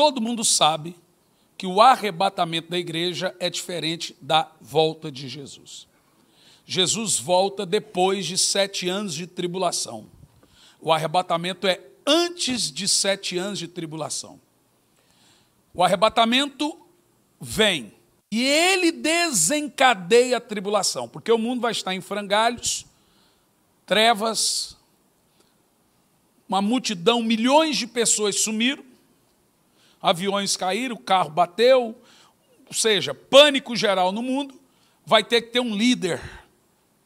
Todo mundo sabe que o arrebatamento da igreja é diferente da volta de Jesus. Jesus volta depois de sete anos de tribulação. O arrebatamento é antes de sete anos de tribulação. O arrebatamento vem e ele desencadeia a tribulação, porque o mundo vai estar em frangalhos, trevas, uma multidão, milhões de pessoas sumiram, aviões caíram, o carro bateu, ou seja, pânico geral no mundo, vai ter que ter um líder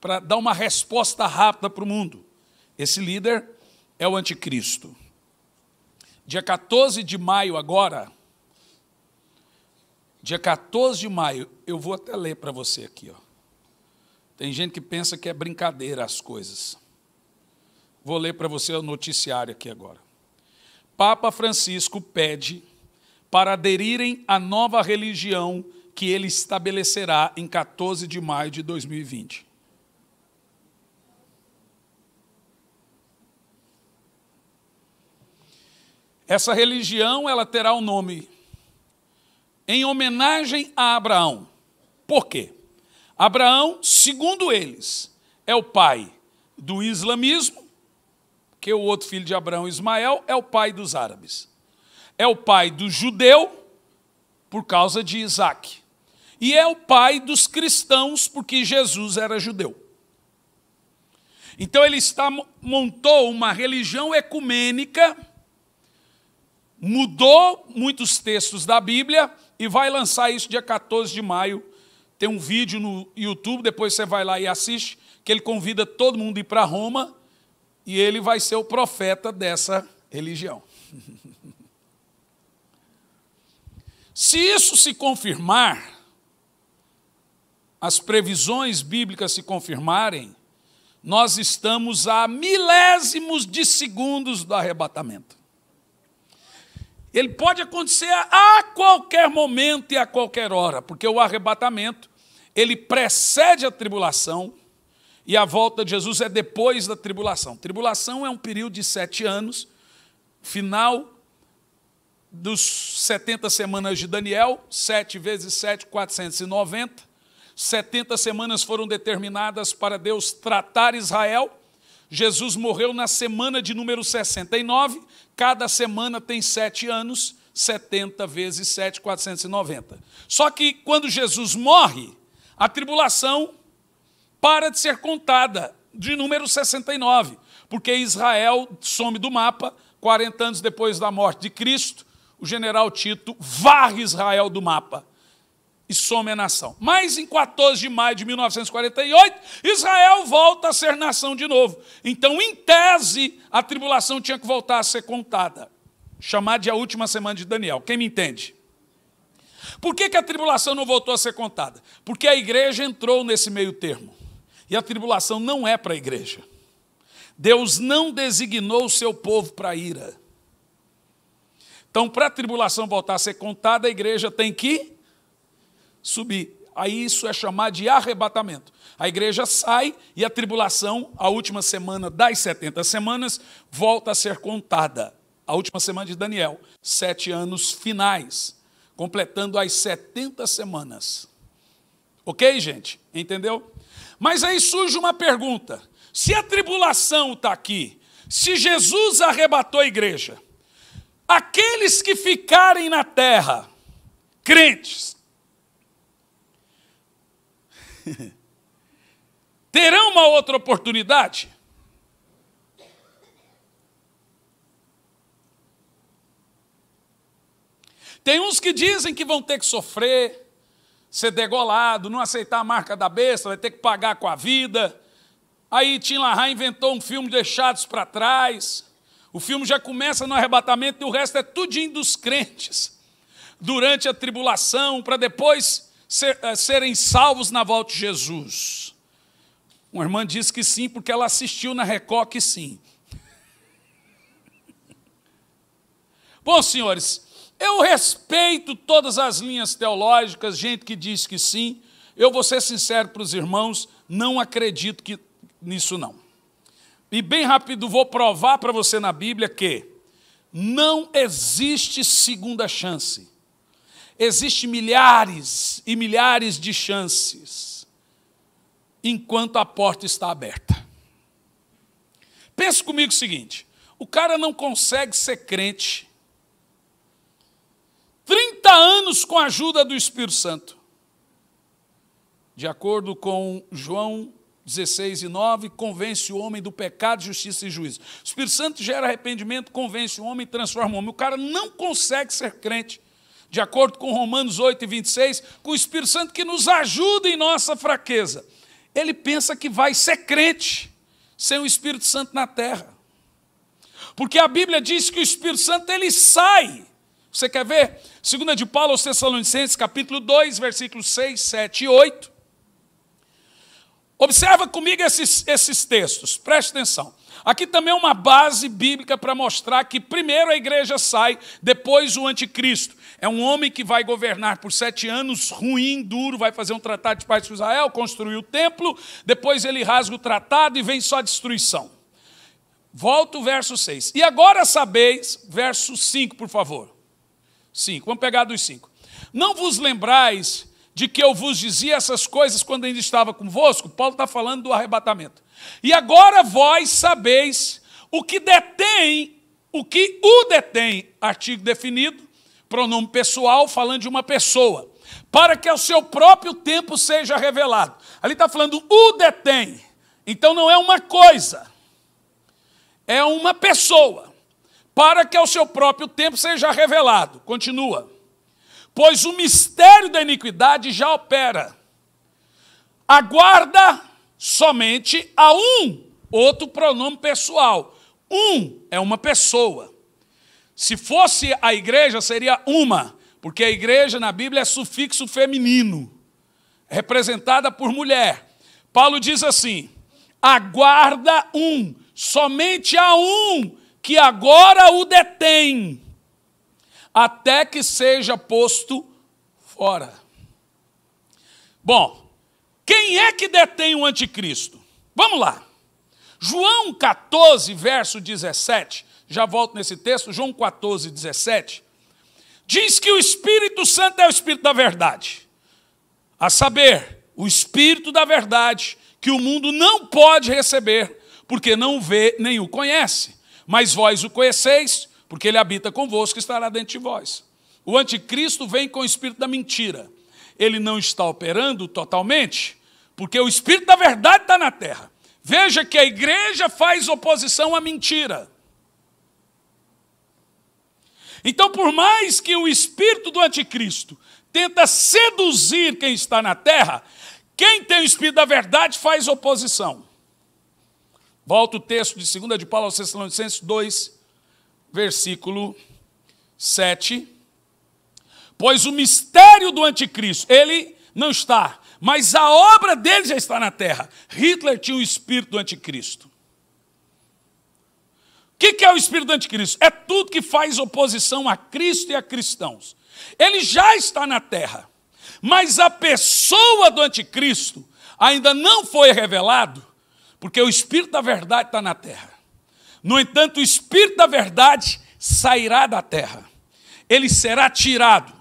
para dar uma resposta rápida para o mundo. Esse líder é o anticristo. Dia 14 de maio agora, dia 14 de maio, eu vou até ler para você aqui, ó. Tem gente que pensa que é brincadeira as coisas. Vou ler para você o noticiário aqui agora. Papa Francisco pede para aderirem à nova religião que ele estabelecerá em 14 de maio de 2020. Essa religião ela terá o um nome em homenagem a Abraão. Por quê? Abraão, segundo eles, é o pai do islamismo, que o outro filho de Abraão, Ismael, é o pai dos árabes. É o pai do judeu por causa de Isaac. E é o pai dos cristãos porque Jesus era judeu. Então ele está, montou uma religião ecumênica, mudou muitos textos da Bíblia e vai lançar isso dia 14 de maio. Tem um vídeo no YouTube, depois você vai lá e assiste, que ele convida todo mundo a ir para Roma e ele vai ser o profeta dessa religião. Se isso se confirmar, as previsões bíblicas se confirmarem, nós estamos a milésimos de segundos do arrebatamento. Ele pode acontecer a qualquer momento e a qualquer hora, porque o arrebatamento, ele precede a tribulação e a volta de Jesus é depois da tribulação. Tribulação é um período de sete anos, final dos 70 semanas de Daniel, 7 vezes 7, 490. 70 semanas foram determinadas para Deus tratar Israel. Jesus morreu na semana de número 69. Cada semana tem sete anos, 70 vezes 7, 490. Só que quando Jesus morre, a tribulação para de ser contada, de número 69, porque Israel some do mapa 40 anos depois da morte de Cristo o general Tito varre Israel do mapa e some a nação. Mas em 14 de maio de 1948, Israel volta a ser nação de novo. Então, em tese, a tribulação tinha que voltar a ser contada. Chamar de a última semana de Daniel. Quem me entende? Por que, que a tribulação não voltou a ser contada? Porque a igreja entrou nesse meio termo. E a tribulação não é para a igreja. Deus não designou o seu povo para ira. Então, para a tribulação voltar a ser contada, a igreja tem que subir. Aí isso é chamado de arrebatamento. A igreja sai e a tribulação, a última semana das 70 semanas, volta a ser contada. A última semana de Daniel, sete anos finais, completando as 70 semanas. Ok, gente? Entendeu? Mas aí surge uma pergunta: se a tribulação está aqui, se Jesus arrebatou a igreja, Aqueles que ficarem na terra, crentes, terão uma outra oportunidade? Tem uns que dizem que vão ter que sofrer, ser degolado, não aceitar a marca da besta, vai ter que pagar com a vida. Aí Tim LaHaye inventou um filme Deixados para Trás. O filme já começa no arrebatamento e o resto é tudinho dos crentes. Durante a tribulação, para depois ser, eh, serem salvos na volta de Jesus. Uma irmã disse que sim, porque ela assistiu na Record que sim. Bom, senhores, eu respeito todas as linhas teológicas, gente que diz que sim. Eu vou ser sincero para os irmãos, não acredito que, nisso não. E bem rápido vou provar para você na Bíblia que não existe segunda chance. Existem milhares e milhares de chances enquanto a porta está aberta. Pense comigo o seguinte: o cara não consegue ser crente. 30 anos com a ajuda do Espírito Santo. De acordo com João 16 e 9, convence o homem do pecado, justiça e juízo. O Espírito Santo gera arrependimento, convence o homem, transforma o homem. O cara não consegue ser crente, de acordo com Romanos 8 e 26, com o Espírito Santo que nos ajuda em nossa fraqueza. Ele pensa que vai ser crente sem o Espírito Santo na terra. Porque a Bíblia diz que o Espírito Santo ele sai. Você quer ver? Segunda de Paulo aos Tessalonicenses, capítulo 2, versículos 6, 7 e 8 Observa comigo esses, esses textos, preste atenção. Aqui também é uma base bíblica para mostrar que primeiro a igreja sai, depois o anticristo. É um homem que vai governar por sete anos, ruim, duro, vai fazer um tratado de paz com Israel, construir o templo, depois ele rasga o tratado e vem só destruição. Volto o verso 6. E agora sabeis, verso 5, por favor. 5, vamos pegar dos 5. Não vos lembrais de que eu vos dizia essas coisas quando ainda estava convosco, Paulo está falando do arrebatamento. E agora vós sabeis o que detém, o que o detém, artigo definido, pronome pessoal, falando de uma pessoa, para que ao seu próprio tempo seja revelado. Ali está falando o detém. Então não é uma coisa, é uma pessoa, para que ao seu próprio tempo seja revelado. Continua pois o mistério da iniquidade já opera. Aguarda somente a um, outro pronome pessoal. Um é uma pessoa. Se fosse a igreja, seria uma, porque a igreja na Bíblia é sufixo feminino, representada por mulher. Paulo diz assim: aguarda um, somente a um que agora o detém até que seja posto fora. Bom, quem é que detém o anticristo? Vamos lá. João 14, verso 17, já volto nesse texto, João 14, 17, diz que o Espírito Santo é o Espírito da verdade. A saber, o Espírito da verdade que o mundo não pode receber, porque não vê nem o conhece. Mas vós o conheceis, porque ele habita convosco e estará dentro de vós. O anticristo vem com o espírito da mentira. Ele não está operando totalmente, porque o espírito da verdade está na terra. Veja que a igreja faz oposição à mentira. Então, por mais que o espírito do anticristo tenta seduzir quem está na terra, quem tem o espírito da verdade faz oposição. Volta o texto de 2 de Paulo aos Tessalonicenses 2, versículo 7. Pois o mistério do anticristo, ele não está, mas a obra dele já está na terra. Hitler tinha o espírito do anticristo. O que é o espírito do anticristo? É tudo que faz oposição a Cristo e a cristãos. Ele já está na terra, mas a pessoa do anticristo ainda não foi revelado, porque o espírito da verdade está na terra. No entanto, o Espírito da Verdade sairá da terra, ele será tirado.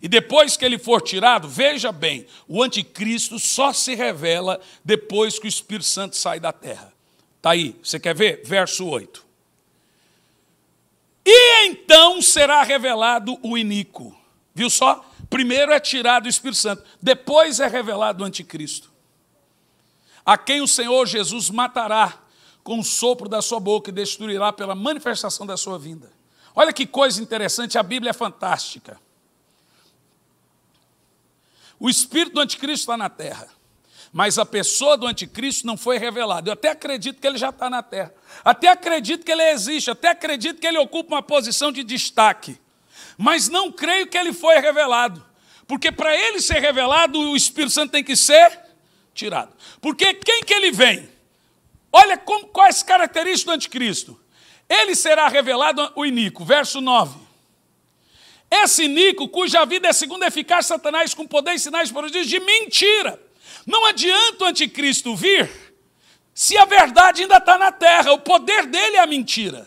E depois que ele for tirado, veja bem, o anticristo só se revela depois que o Espírito Santo sai da terra. Está aí, você quer ver? Verso 8. E então será revelado o iníquo. Viu só? Primeiro é tirado o Espírito Santo, depois é revelado o anticristo. A quem o Senhor Jesus matará com o sopro da sua boca e destruirá pela manifestação da sua vinda. Olha que coisa interessante, a Bíblia é fantástica. O espírito do anticristo está na terra, mas a pessoa do anticristo não foi revelada. Eu até acredito que ele já está na terra, até acredito que ele existe, até acredito que ele ocupa uma posição de destaque, mas não creio que ele foi revelado, porque para ele ser revelado, o Espírito Santo tem que ser tirado. Porque quem que ele vem? Olha como, quais características do anticristo. Ele será revelado o inico, verso 9. Esse inico cuja vida é segundo a eficaz Satanás, com poder e sinais prodígios de mentira. Não adianta o anticristo vir se a verdade ainda está na terra. O poder dele é a mentira.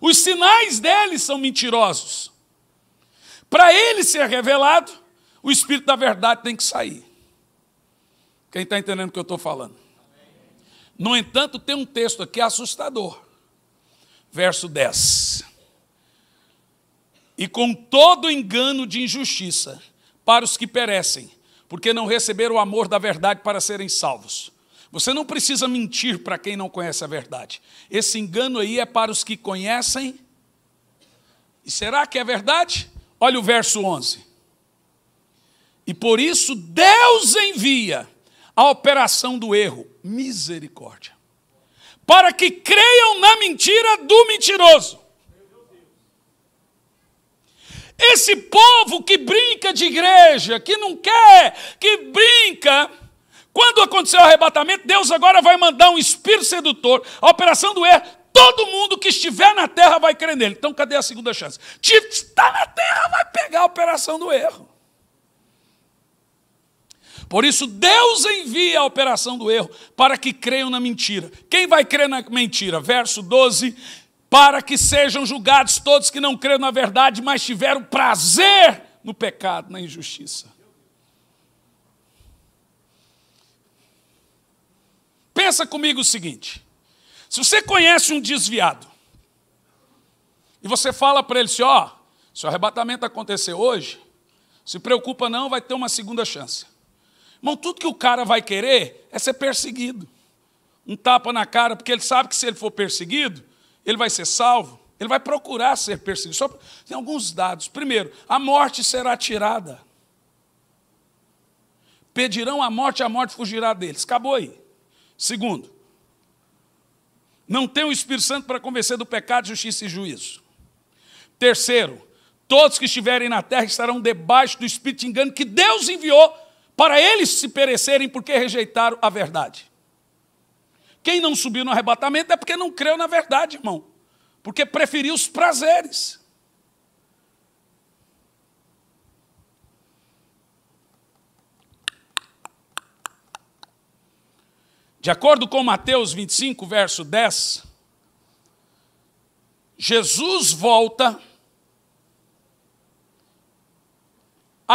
Os sinais dele são mentirosos. Para ele ser revelado, o Espírito da Verdade tem que sair. Quem está entendendo o que eu estou falando? No entanto, tem um texto aqui assustador. Verso 10. E com todo engano de injustiça para os que perecem, porque não receberam o amor da verdade para serem salvos. Você não precisa mentir para quem não conhece a verdade. Esse engano aí é para os que conhecem. E será que é verdade? Olha o verso 11. E por isso Deus envia a operação do erro, misericórdia. Para que creiam na mentira do mentiroso. Esse povo que brinca de igreja, que não quer, que brinca. Quando aconteceu o arrebatamento, Deus agora vai mandar um espírito sedutor. A operação do erro, todo mundo que estiver na terra vai crer nele. Então cadê a segunda chance? Está na terra, vai pegar a operação do erro. Por isso, Deus envia a operação do erro para que creiam na mentira. Quem vai crer na mentira? Verso 12: Para que sejam julgados todos que não creram na verdade, mas tiveram prazer no pecado, na injustiça. Pensa comigo o seguinte: se você conhece um desviado e você fala para ele assim, ó, oh, se o arrebatamento acontecer hoje, se preocupa não, vai ter uma segunda chance. Irmão, tudo que o cara vai querer é ser perseguido. Um tapa na cara, porque ele sabe que se ele for perseguido, ele vai ser salvo. Ele vai procurar ser perseguido. Só tem alguns dados. Primeiro, a morte será tirada. Pedirão a morte, a morte fugirá deles. Acabou aí. Segundo, não tem o Espírito Santo para convencer do pecado, justiça e juízo. Terceiro, todos que estiverem na terra estarão debaixo do Espírito de engano que Deus enviou para eles se perecerem porque rejeitaram a verdade. Quem não subiu no arrebatamento é porque não creu na verdade, irmão, porque preferiu os prazeres. De acordo com Mateus 25, verso 10, Jesus volta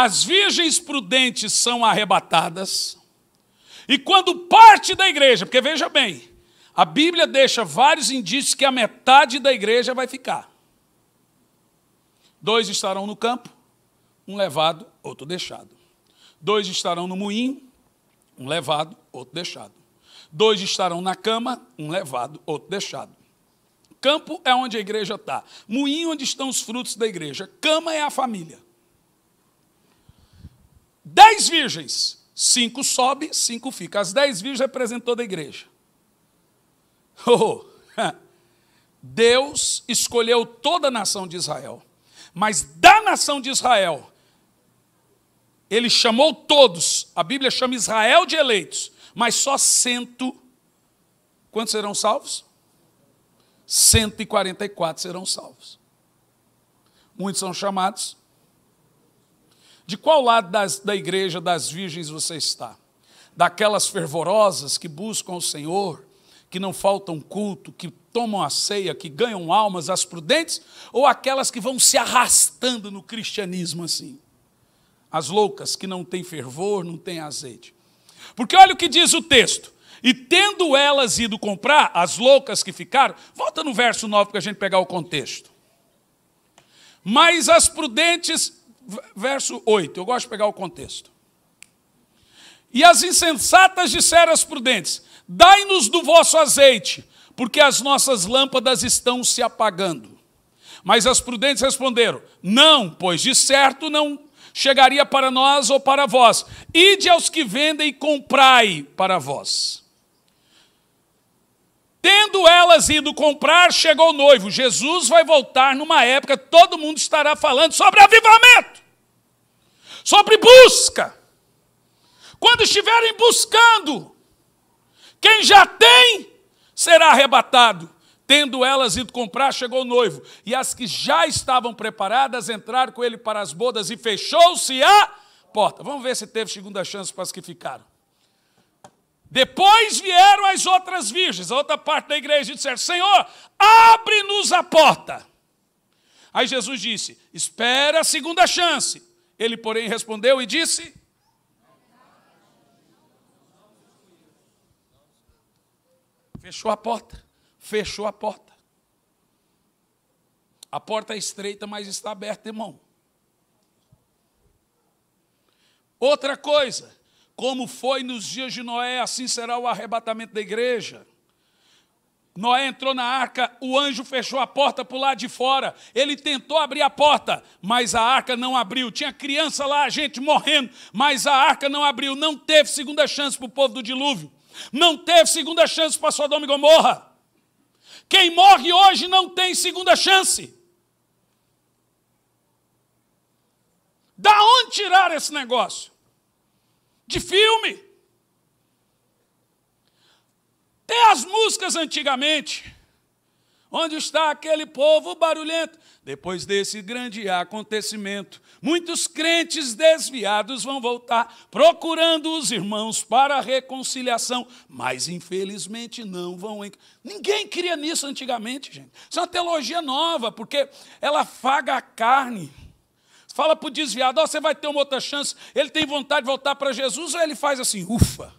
as virgens prudentes são arrebatadas, e quando parte da igreja, porque veja bem, a Bíblia deixa vários indícios que a metade da igreja vai ficar. Dois estarão no campo, um levado, outro deixado. Dois estarão no moinho, um levado, outro deixado. Dois estarão na cama, um levado, outro deixado. Campo é onde a igreja está. Moinho, é onde estão os frutos da igreja. Cama é a família dez virgens, cinco sobe, cinco fica. As dez virgens representou da igreja. Oh, Deus escolheu toda a nação de Israel, mas da nação de Israel, ele chamou todos, a Bíblia chama Israel de eleitos, mas só cento. Quantos serão salvos? 144 serão salvos. Muitos são chamados, de qual lado das, da igreja das virgens você está? Daquelas fervorosas que buscam o Senhor, que não faltam culto, que tomam a ceia, que ganham almas, as prudentes, ou aquelas que vão se arrastando no cristianismo assim? As loucas que não têm fervor, não têm azeite. Porque olha o que diz o texto. E tendo elas ido comprar, as loucas que ficaram, volta no verso 9 para a gente pegar o contexto. Mas as prudentes verso 8. Eu gosto de pegar o contexto. E as insensatas disseram às prudentes: Dai-nos do vosso azeite, porque as nossas lâmpadas estão se apagando. Mas as prudentes responderam: Não, pois de certo não chegaria para nós ou para vós. Ide aos que vendem e comprai para vós. Tendo elas ido comprar, chegou o noivo. Jesus vai voltar numa época todo mundo estará falando sobre avivamento, sobre busca. Quando estiverem buscando, quem já tem será arrebatado. Tendo elas ido comprar, chegou o noivo. E as que já estavam preparadas entraram com ele para as bodas e fechou-se a porta. Vamos ver se teve segunda chance para as que ficaram. Depois vieram as outras virgens, a outra parte da igreja, e disseram: Senhor, abre-nos a porta. Aí Jesus disse: Espera a segunda chance. Ele, porém, respondeu e disse: Fechou a porta, fechou a porta. A porta é estreita, mas está aberta, irmão. Outra coisa, como foi nos dias de Noé, assim será o arrebatamento da igreja. Noé entrou na arca, o anjo fechou a porta para o lado de fora. Ele tentou abrir a porta, mas a arca não abriu. Tinha criança lá, gente morrendo, mas a arca não abriu. Não teve segunda chance para o povo do dilúvio. Não teve segunda chance para Sodoma e Gomorra. Quem morre hoje não tem segunda chance. Da onde tirar esse negócio? de filme. Até as músicas antigamente, onde está aquele povo barulhento. Depois desse grande acontecimento, muitos crentes desviados vão voltar procurando os irmãos para a reconciliação, mas infelizmente não vão. Ninguém cria nisso antigamente, gente. Isso é uma teologia nova, porque ela faga a carne. Fala para o desviado, oh, você vai ter uma outra chance. Ele tem vontade de voltar para Jesus ou ele faz assim, ufa.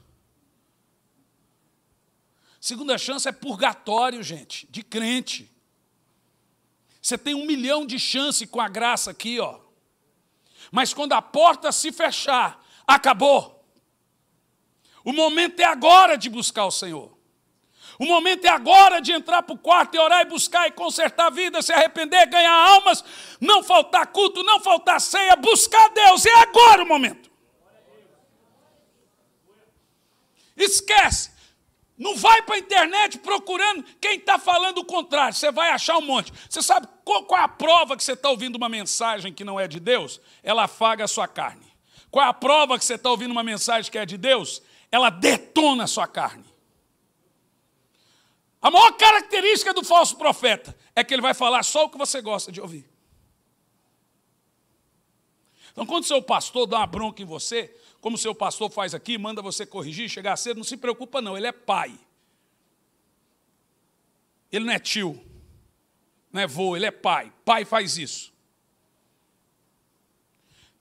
Segunda chance é purgatório, gente, de crente. Você tem um milhão de chance com a graça aqui, ó. Mas quando a porta se fechar, acabou. O momento é agora de buscar o Senhor. O momento é agora de entrar para o quarto e orar e buscar e consertar a vida, se arrepender, ganhar almas, não faltar culto, não faltar ceia, buscar Deus. É agora o momento. Esquece. Não vai para a internet procurando quem está falando o contrário. Você vai achar um monte. Você sabe qual, qual é a prova que você está ouvindo uma mensagem que não é de Deus? Ela afaga a sua carne. Qual é a prova que você está ouvindo uma mensagem que é de Deus? Ela detona a sua carne. A maior característica do falso profeta é que ele vai falar só o que você gosta de ouvir. Então, quando seu pastor dá uma bronca em você, como seu pastor faz aqui, manda você corrigir, chegar cedo, não se preocupa, não, ele é pai. Ele não é tio, não é vô, ele é pai. Pai faz isso.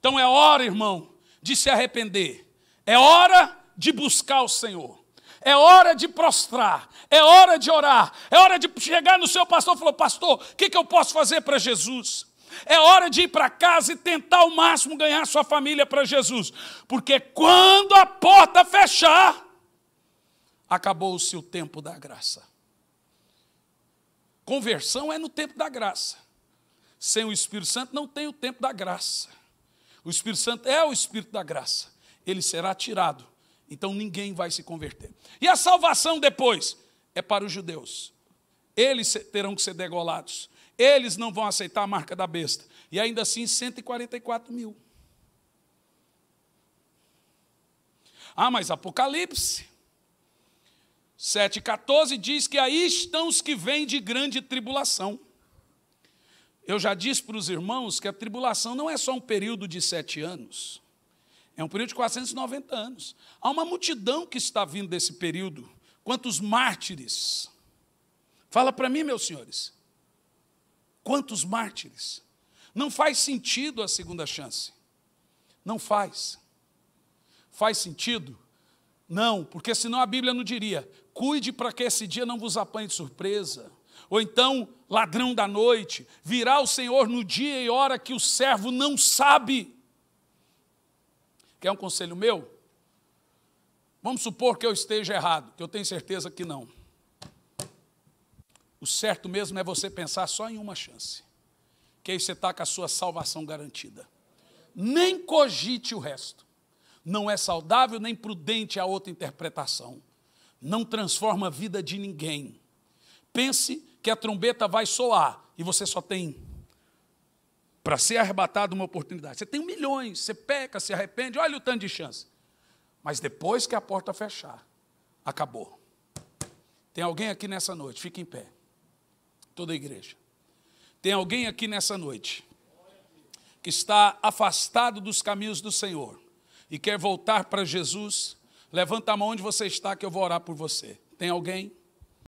Então é hora, irmão, de se arrepender. É hora de buscar o Senhor. É hora de prostrar, é hora de orar, é hora de chegar no seu pastor e falar: Pastor, o que, que eu posso fazer para Jesus? É hora de ir para casa e tentar ao máximo ganhar sua família para Jesus, porque quando a porta fechar, acabou-se o tempo da graça. Conversão é no tempo da graça. Sem o Espírito Santo não tem o tempo da graça. O Espírito Santo é o Espírito da graça. Ele será tirado então ninguém vai se converter. E a salvação depois é para os judeus. Eles terão que ser degolados. Eles não vão aceitar a marca da besta. E ainda assim, 144 mil. Ah, mas Apocalipse 7,14 diz que aí estão os que vêm de grande tribulação. Eu já disse para os irmãos que a tribulação não é só um período de sete anos. É um período de 490 anos. Há uma multidão que está vindo desse período. Quantos mártires? Fala para mim, meus senhores. Quantos mártires? Não faz sentido a segunda chance. Não faz. Faz sentido? Não, porque senão a Bíblia não diria: cuide para que esse dia não vos apanhe de surpresa. Ou então, ladrão da noite, virá o Senhor no dia e hora que o servo não sabe. Quer um conselho meu? Vamos supor que eu esteja errado, que eu tenho certeza que não. O certo mesmo é você pensar só em uma chance, que aí você está com a sua salvação garantida. Nem cogite o resto. Não é saudável nem prudente a outra interpretação. Não transforma a vida de ninguém. Pense que a trombeta vai soar e você só tem para ser arrebatado uma oportunidade. Você tem milhões, você peca, se arrepende, olha o tanto de chance. Mas depois que a porta fechar, acabou. Tem alguém aqui nessa noite, fica em pé. Toda a igreja. Tem alguém aqui nessa noite que está afastado dos caminhos do Senhor e quer voltar para Jesus? Levanta a mão onde você está que eu vou orar por você. Tem alguém?